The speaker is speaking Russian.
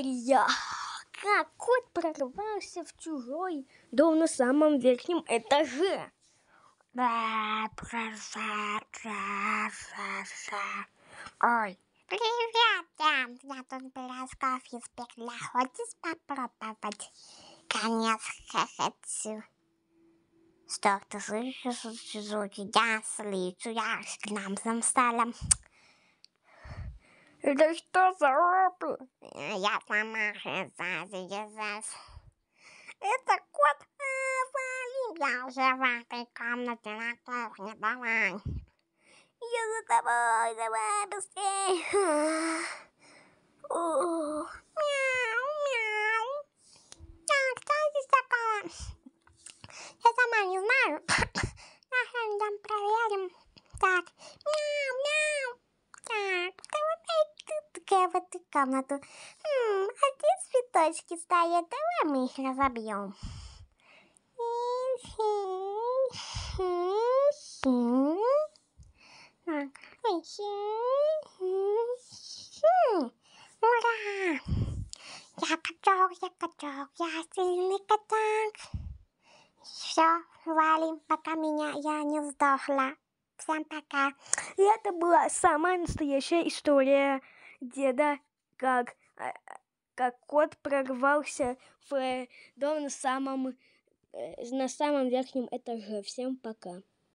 история. Как кот прорвался в чужой дом на самом верхнем этаже. Э, Ой, привет, Дам. Я тут пирожков из пекла. Хочешь попробовать? Конечно, хочу. Что ты слышишь, Сузуки? Я слышу, я к нам за столом. Это что за опы? Э, я сама хрена сейчас. Это кот Афалим. Э, я уже в этой комнате на кухне. Давай. Я за тобой. Давай быстрее. в эту комнату. Хм, а где цветочки стоят? Давай мы их разобьем. Ура! Я качок, я качок, я сильный качок. Все, валим, пока меня я не сдохла. Всем пока. И это была самая настоящая история деда, как, а, как кот прорвался в э, дом на самом, э, на самом верхнем этаже. Всем пока.